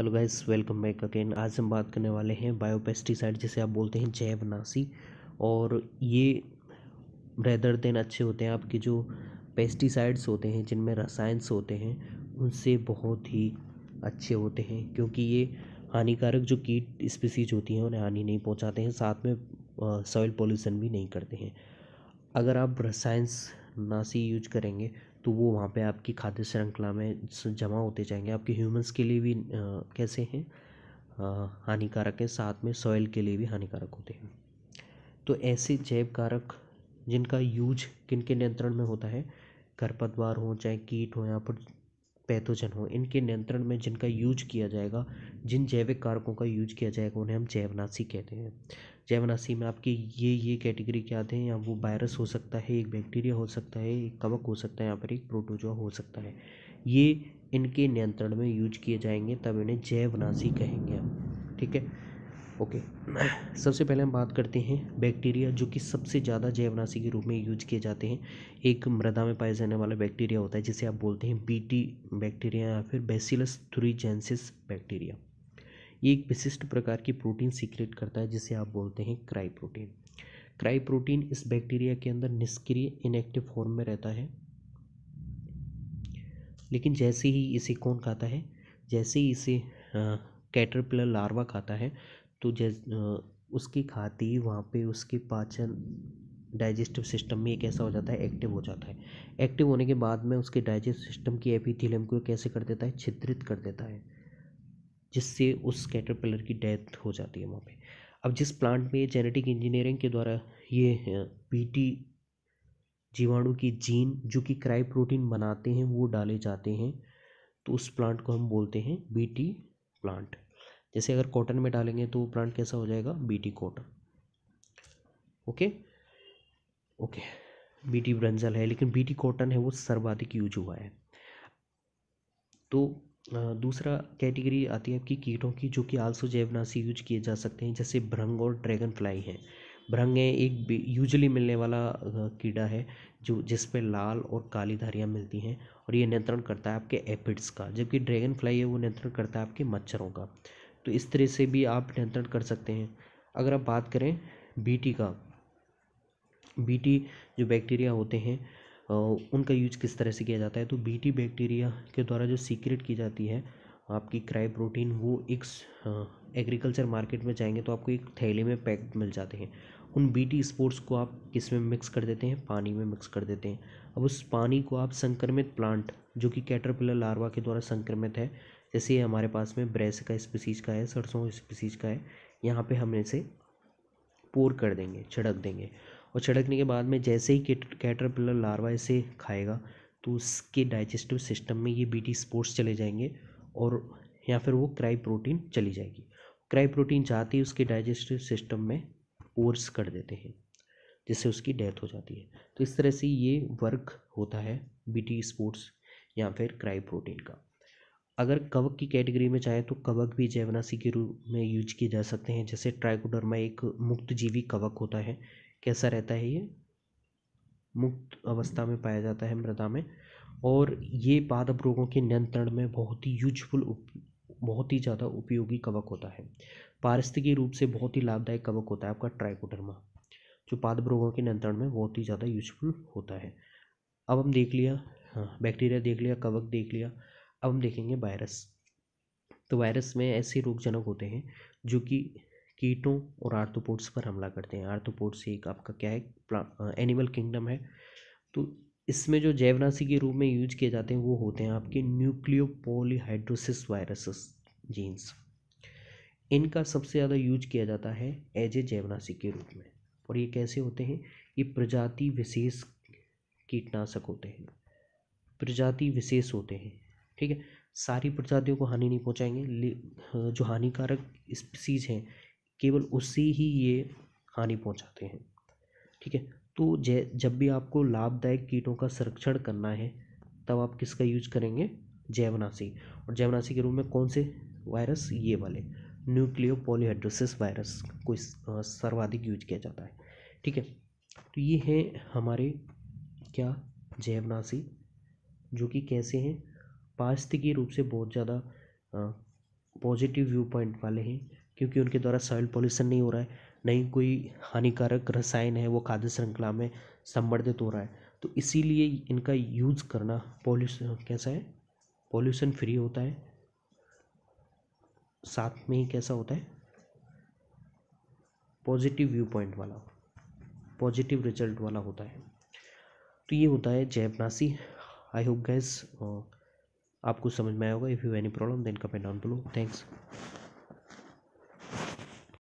hello guys welcome back again आज हम बात करने वाले हैं बायोपेस्टिसाइड जिसे आप बोलते हैं जैव नासी और ये रेदर देन अच्छे होते हैं आपके जो पेस्टिसाइड्स होते हैं जिनमें रसायनस होते हैं उनसे बहुत ही अच्छे होते हैं क्योंकि ये हानिकारक जो कीट स्पीसीज होती हैं उन्हें हानि नहीं पहुँचाते हैं साथ में सॉइल पॉल्यूशन भी नहीं करते हैं अगर आप रसायंस नासी यूज करेंगे तो वो वहाँ पे आपकी खाद्य श्रृंखला में जमा होते जाएंगे आपके ह्यूमंस के लिए भी कैसे हैं हानिकारक हैं साथ में सॉइल के लिए भी हानिकारक होते हैं तो ऐसे जैव कारक जिनका यूज किन के नियंत्रण में होता है खरपतवार हो चाहे कीट हो या फिर पैथोजन हो इनके नियंत्रण में जिनका यूज किया जाएगा जिन जैविक कारकों का यूज किया जाएगा उन्हें हम जैवनाशी कहते हैं जैवनाशी में आपकी ये ये कैटेगरी के आते हैं यहाँ वो वायरस हो सकता है एक बैक्टीरिया हो सकता है एक कवक हो सकता है यहाँ पर एक प्रोटोजोआ हो सकता है ये इनके नियंत्रण में यूज किए जाएंगे तब इन्हें जैवनाशी कहेंगे हम ठीक है ओके सबसे पहले हम बात करते हैं बैक्टीरिया जो कि सबसे ज़्यादा जैवनाशी के रूप में यूज किए जाते हैं एक मृदा में पाया जाने वाला बैक्टीरिया होता है जिसे आप बोलते हैं बीटी बैक्टीरिया या फिर बेसिलस थ्रीजेंसिस बैक्टीरिया ये एक विशिष्ट प्रकार की प्रोटीन सीक्रेट करता है जिसे आप बोलते हैं क्राई प्रोटीन क्राई प्रोटीन इस बैक्टीरिया के अंदर निष्क्रिय इनएक्टिव फॉर्म में रहता है लेकिन जैसे ही इसे कौन खाता है जैसे ही इसे कैटरपिलर लार्वा खाता है तो उसकी खाती वहाँ पे उसके पाचन डाइजेस्टिव सिस्टम में कैसा हो जाता है एक्टिव हो जाता है एक्टिव होने के बाद में उसके डाइजेस्ट सिस्टम की एपिथीलियम को कैसे कर देता है छिद्रित कर देता है जिससे उस कैटरपिलर की डेथ हो जाती है वहाँ पे अब जिस प्लांट में जेनेटिक इंजीनियरिंग के द्वारा ये पीटी जीवाणु की जीन जो कि क्राई प्रोटीन बनाते हैं वो डाले जाते हैं तो उस प्लांट को हम बोलते हैं बीटी प्लांट जैसे अगर कॉटन में डालेंगे तो प्लांट कैसा हो जाएगा BT cotton okay okay BT brinjal है लेकिन बीटी कॉटन है वो सर्वाधिक यूज हुआ है तो दूसरा कैटेगरी आती है आपकी कीटों की जो कि आलसो जैवनाशी यूज किए जा सकते हैं जैसे भ्रंग और ड्रैगन फ्लाई है भ्रंग है एक यूजली मिलने वाला कीड़ा है जो जिस पे लाल और काली धारियाँ मिलती हैं और ये नियंत्रण करता है आपके एपिड्स का जबकि ड्रैगन फ्लाई है वो नियंत्रण करता है आपके मच्छरों का तो इस तरह से भी आप नियंत्रण कर सकते हैं अगर आप बात करें बीटी का बीटी जो बैक्टीरिया होते हैं उनका यूज किस तरह से किया जाता है तो बीटी बैक्टीरिया के द्वारा जो सीक्रेट की जाती है आपकी क्राई प्रोटीन वो एक एग्रीकल्चर मार्केट में जाएंगे तो आपको एक थैले में पैक मिल जाते हैं उन बीटी स्पोर्ट्स को आप किस में मिक्स कर देते हैं पानी में मिक्स कर देते हैं अब उस पानी को आप संक्रमित प्लांट जो कि कैटरपिलर लार्वा के द्वारा संक्रमित है जैसे ये हमारे पास में ब्रेस का स्पीसीज का है सरसों स्पीसीज का है यहाँ पे हम इसे पोर कर देंगे छिड़क देंगे और छिड़कने के बाद में जैसे ही कैटरपिलर लार्वा इसे खाएगा तो उसके डाइजेस्टिव सिस्टम में ये बीटी स्पोर्ट्स चले जाएंगे और या फिर वो क्राई प्रोटीन चली जाएगी क्राई प्रोटीन जाते ही उसके डाइजेस्टिव सिस्टम में पोर्स कर देते हैं जिससे उसकी डेथ हो जाती है तो इस तरह से ये वर्क होता है बीटी स्पोर्ट्स या फिर क्राई प्रोटीन का अगर कवक की कैटेगरी में चाहें तो कवक भी जैवनाशी के रूप में यूज किए जा सकते हैं जैसे ट्राइकोडर्मा एक मुक्त जीवी कवक होता है कैसा रहता है ये मुक्त अवस्था में पाया जाता है मृदा में और ये पादप रोगों के नियंत्रण में बहुत ही यूजफुल बहुत ही ज़्यादा उपयोगी कवक होता है पारिस्थितिकी रूप से बहुत ही लाभदायक कवक होता है आपका ट्राइकोडर्मा जो पादप रोगों के नियंत्रण में बहुत ही ज़्यादा यूजफुल होता है अब हम देख लिया हाँ बैक्टीरिया देख लिया कवक देख लिया अब हम देखेंगे वायरस तो वायरस में ऐसे रोगजनक होते हैं जो कि कीटों और आर्थोपोड्स पर हमला करते हैं आर्थोपोड्स एक आपका क्या है एनिमल किंगडम है तो इसमें जो जैवनाशी के रूप में यूज किए जाते हैं वो होते हैं आपके न्यूक्लियोपोलीहाइड्रोसिस वायरसेस जीन्स इनका सबसे ज़्यादा यूज किया जाता है एज ए जैवनाशी के रूप में और ये कैसे होते हैं ये प्रजाति विशेष कीटनाशक होते हैं प्रजाति विशेष होते हैं ठीक है सारी प्रजातियों को हानि नहीं पहुंचाएंगे जो हानिकारक स्पीसीज हैं केवल उससे ही ये हानि पहुंचाते हैं ठीक है तो जब भी आपको लाभदायक कीटों का संरक्षण करना है तब आप किसका यूज करेंगे जैवनाशी और जैवनाशी के रूप में कौन से वायरस ये वाले न्यूक्लियो पोलियोहाइड्रोसिस वायरस को सर्वाधिक यूज किया जाता है ठीक है तो ये हैं हमारे क्या जैवनाशी जो कि कैसे हैं पारिस्थितिकी रूप से बहुत ज़्यादा पॉजिटिव व्यू पॉइंट वाले हैं क्योंकि उनके द्वारा सॉइल पॉल्यूशन नहीं हो रहा है नहीं कोई हानिकारक रसायन है वो खाद्य श्रृंखला में संवर्धित हो रहा है तो इसीलिए इनका यूज़ करना पॉल्यूशन कैसा है पॉल्यूशन फ्री होता है साथ में ही कैसा होता है पॉजिटिव व्यू पॉइंट वाला पॉजिटिव रिजल्ट वाला होता है तो ये होता है जैवनासी आई होप गैस आपको समझ में आया होगा if you any problem then comment down below thanks